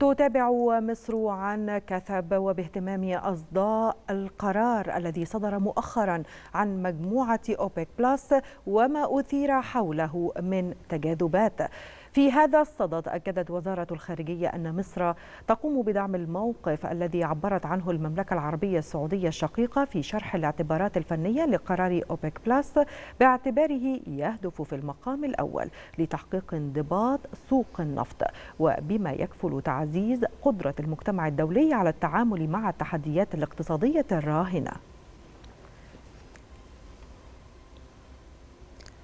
تتابع مصر عن كثب وباهتمام أصداء القرار الذي صدر مؤخرا عن مجموعة أوبك بلس وما أثير حوله من تجاذبات في هذا الصدد أكدت وزارة الخارجية أن مصر تقوم بدعم الموقف الذي عبرت عنه المملكة العربية السعودية الشقيقة في شرح الاعتبارات الفنية لقرار أوبك بلاس باعتباره يهدف في المقام الأول لتحقيق انضباط سوق النفط وبما يكفل تعزيز قدرة المجتمع الدولي على التعامل مع التحديات الاقتصادية الراهنة